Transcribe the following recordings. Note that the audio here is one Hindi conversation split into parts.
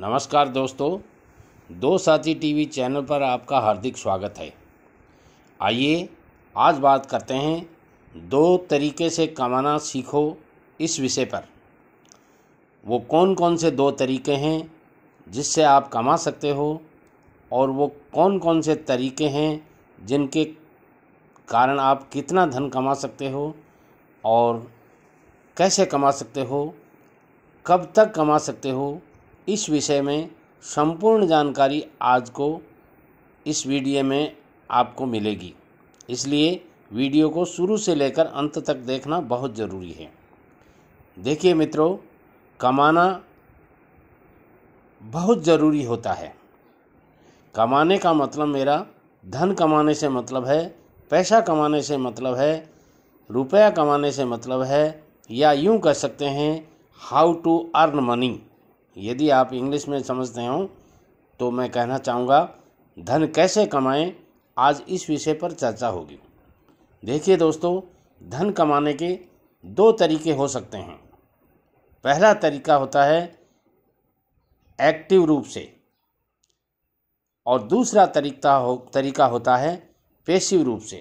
नमस्कार दोस्तों दो साथी टीवी चैनल पर आपका हार्दिक स्वागत है आइए आज बात करते हैं दो तरीके से कमाना सीखो इस विषय पर वो कौन कौन से दो तरीके हैं जिससे आप कमा सकते हो और वो कौन कौन से तरीके हैं जिनके कारण आप कितना धन कमा सकते हो और कैसे कमा सकते हो कब तक कमा सकते हो इस विषय में संपूर्ण जानकारी आज को इस वीडियो में आपको मिलेगी इसलिए वीडियो को शुरू से लेकर अंत तक देखना बहुत ज़रूरी है देखिए मित्रों कमाना बहुत ज़रूरी होता है कमाने का मतलब मेरा धन कमाने से मतलब है पैसा कमाने से मतलब है रुपया कमाने से मतलब है या यूं कह सकते हैं हाउ टू अर्न मनी यदि आप इंग्लिश में समझते हों तो मैं कहना चाहूँगा धन कैसे कमाएं आज इस विषय पर चर्चा होगी देखिए दोस्तों धन कमाने के दो तरीके हो सकते हैं पहला तरीका होता है एक्टिव रूप से और दूसरा तरीका हो तरीका होता है पेशिव रूप से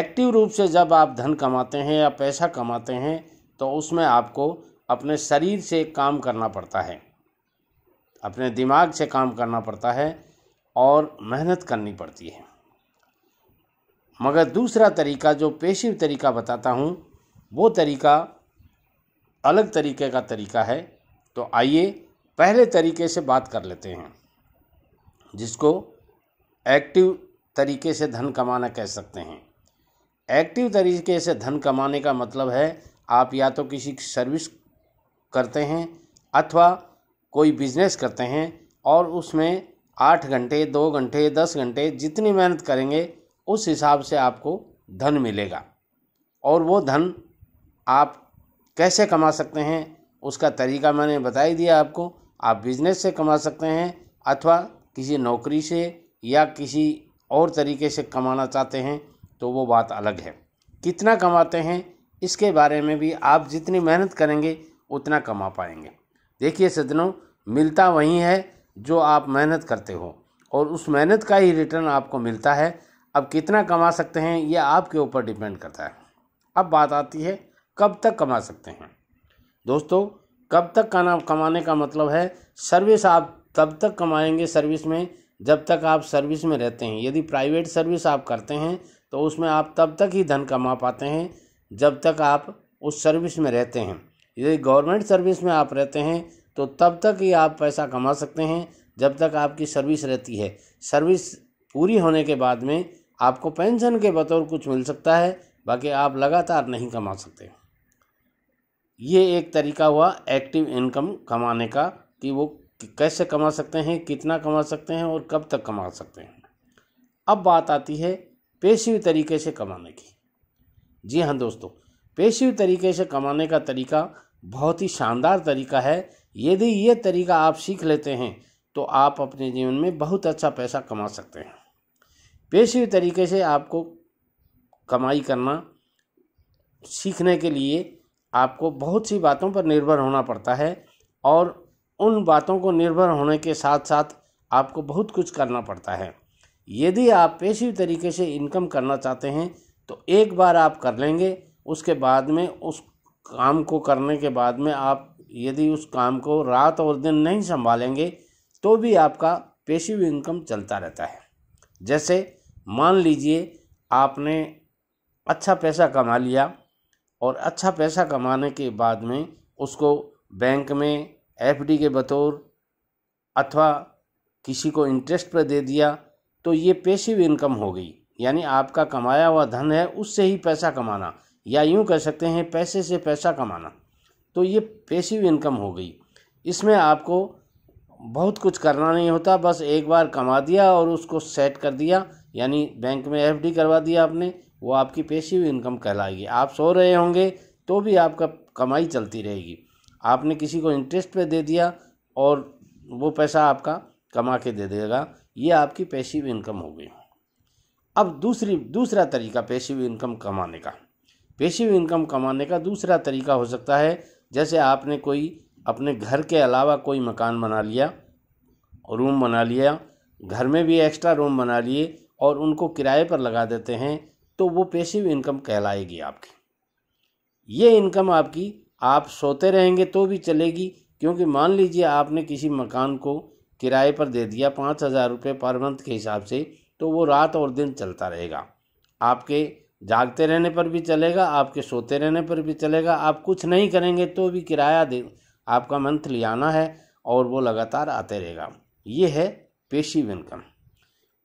एक्टिव रूप से जब आप धन कमाते हैं या पैसा कमाते हैं तो उसमें आपको अपने शरीर से काम करना पड़ता है अपने दिमाग से काम करना पड़ता है और मेहनत करनी पड़ती है मगर दूसरा तरीका जो पेशिव तरीका बताता हूँ वो तरीका अलग तरीके का तरीका है तो आइए पहले तरीके से बात कर लेते हैं जिसको एक्टिव तरीके से धन कमाना कह सकते हैं एक्टिव तरीके से धन कमाने का मतलब है आप या तो किसी सर्विस करते हैं अथवा कोई बिजनेस करते हैं और उसमें आठ घंटे दो घंटे दस घंटे जितनी मेहनत करेंगे उस हिसाब से आपको धन मिलेगा और वो धन आप कैसे कमा सकते हैं उसका तरीका मैंने बता ही दिया आपको आप बिजनेस से कमा सकते हैं अथवा किसी नौकरी से या किसी और तरीके से कमाना चाहते हैं तो वो बात अलग है कितना कमाते हैं इसके बारे में भी आप जितनी मेहनत करेंगे उतना कमा पाएंगे देखिए सज्जनों मिलता वही है जो आप मेहनत करते हो और उस मेहनत का ही रिटर्न आपको मिलता है अब कितना कमा सकते हैं ये आपके ऊपर डिपेंड करता है अब बात आती है कब तक कमा सकते हैं दोस्तों कब तक खाना कमाने का मतलब है सर्विस आप तब तक कमाएंगे सर्विस में जब तक आप सर्विस में रहते हैं यदि प्राइवेट सर्विस आप करते हैं तो उसमें आप तब तक ही धन कमा पाते हैं जब तक आप उस सर्विस में रहते हैं यदि गवर्नमेंट सर्विस में आप रहते हैं तो तब तक ही आप पैसा कमा सकते हैं जब तक आपकी सर्विस रहती है सर्विस पूरी होने के बाद में आपको पेंशन के बतौर कुछ मिल सकता है बाकी आप लगातार नहीं कमा सकते ये एक तरीका हुआ एक्टिव इनकम कमाने का कि वो कैसे कमा सकते हैं कितना कमा सकते हैं और कब तक कमा सकते हैं अब बात आती है पेशिव तरीके से कमाने की जी हाँ दोस्तों पेशेवर तरीके से कमाने का तरीका बहुत ही शानदार तरीका है यदि ये तरीका आप सीख लेते हैं तो आप अपने जीवन में बहुत अच्छा पैसा कमा सकते हैं पेशेवर तरीके से आपको कमाई करना सीखने के लिए आपको बहुत सी बातों पर निर्भर होना पड़ता है और उन बातों को निर्भर होने के साथ साथ आपको बहुत कुछ करना पड़ता है यदि आप पेशेवर तरीके से इनकम करना चाहते हैं तो एक बार आप कर लेंगे उसके बाद में उस काम को करने के बाद में आप यदि उस काम को रात और दिन नहीं संभालेंगे तो भी आपका पेशिव इनकम चलता रहता है जैसे मान लीजिए आपने अच्छा पैसा कमा लिया और अच्छा पैसा कमाने के बाद में उसको बैंक में एफडी के बतौर अथवा किसी को इंटरेस्ट पर दे दिया तो ये पेशिव इनकम हो गई यानी आपका कमाया हुआ धन है उससे ही पैसा कमाना या यूँ कह सकते हैं पैसे से पैसा कमाना तो ये पैसिव इनकम हो गई इसमें आपको बहुत कुछ करना नहीं होता बस एक बार कमा दिया और उसको सेट कर दिया यानी बैंक में एफडी करवा दिया आपने वो आपकी पैसिव इनकम कहलाएगी आप सो रहे होंगे तो भी आपका कमाई चलती रहेगी आपने किसी को इंटरेस्ट पे दे दिया और वो पैसा आपका कमा के दे देगा ये आपकी पैसिव इनकम हो गई अब दूसरी दूसरा तरीका पैसिव इनकम कमाने का पेशिव इनकम कमाने का दूसरा तरीका हो सकता है जैसे आपने कोई अपने घर के अलावा कोई मकान बना लिया रूम बना लिया घर में भी एक्स्ट्रा रूम बना लिए और उनको किराए पर लगा देते हैं तो वो पेशिव इनकम कहलाएगी आपकी ये इनकम आपकी आप सोते रहेंगे तो भी चलेगी क्योंकि मान लीजिए आपने किसी मकान को किराए पर दे दिया पाँच हज़ार रुपये पर मंथ के हिसाब से तो वो रात और दिन चलता रहेगा आपके जागते रहने पर भी चलेगा आपके सोते रहने पर भी चलेगा आप कुछ नहीं करेंगे तो भी किराया दे आपका मंथली आना है और वो लगातार आते रहेगा ये है पेशिव इनकम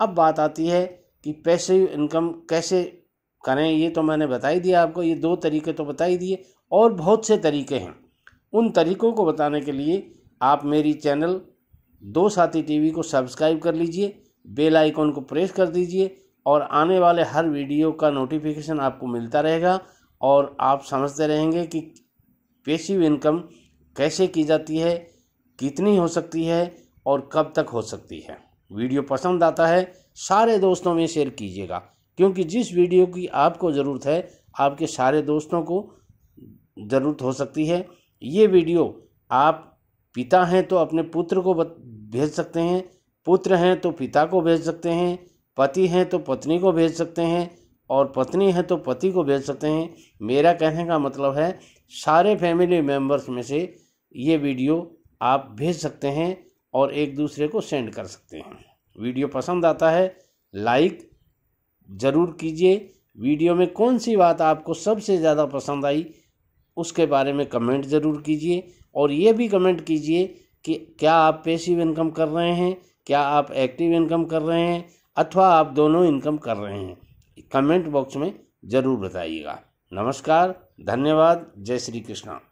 अब बात आती है कि पैसिव इनकम कैसे करें ये तो मैंने बता ही दिया आपको ये दो तरीके तो बता ही दिए और बहुत से तरीके हैं उन तरीकों को बताने के लिए आप मेरी चैनल दो साथी टीवी को सब्सक्राइब कर लीजिए बेल आइकॉन को प्रेस कर दीजिए और आने वाले हर वीडियो का नोटिफिकेशन आपको मिलता रहेगा और आप समझते रहेंगे कि पेशिव इनकम कैसे की जाती है कितनी हो सकती है और कब तक हो सकती है वीडियो पसंद आता है सारे दोस्तों में शेयर कीजिएगा क्योंकि जिस वीडियो की आपको ज़रूरत है आपके सारे दोस्तों को ज़रूरत हो सकती है ये वीडियो आप पिता हैं तो अपने पुत्र को भेज सकते हैं पुत्र हैं तो पिता को भेज सकते हैं पति हैं तो पत्नी को भेज सकते हैं और पत्नी है तो पति को भेज सकते हैं मेरा कहने का मतलब है सारे फैमिली मेम्बर्स में से ये वीडियो आप भेज सकते हैं और एक दूसरे को सेंड कर सकते हैं वीडियो पसंद आता है लाइक ज़रूर कीजिए वीडियो में कौन सी बात आपको सबसे ज़्यादा पसंद आई उसके बारे में कमेंट ज़रूर कीजिए और ये भी कमेंट कीजिए कि क्या आप पेशिव इनकम कर रहे हैं क्या आप एक्टिव इनकम कर रहे हैं अथवा आप दोनों इनकम कर रहे हैं कमेंट बॉक्स में ज़रूर बताइएगा नमस्कार धन्यवाद जय श्री कृष्णा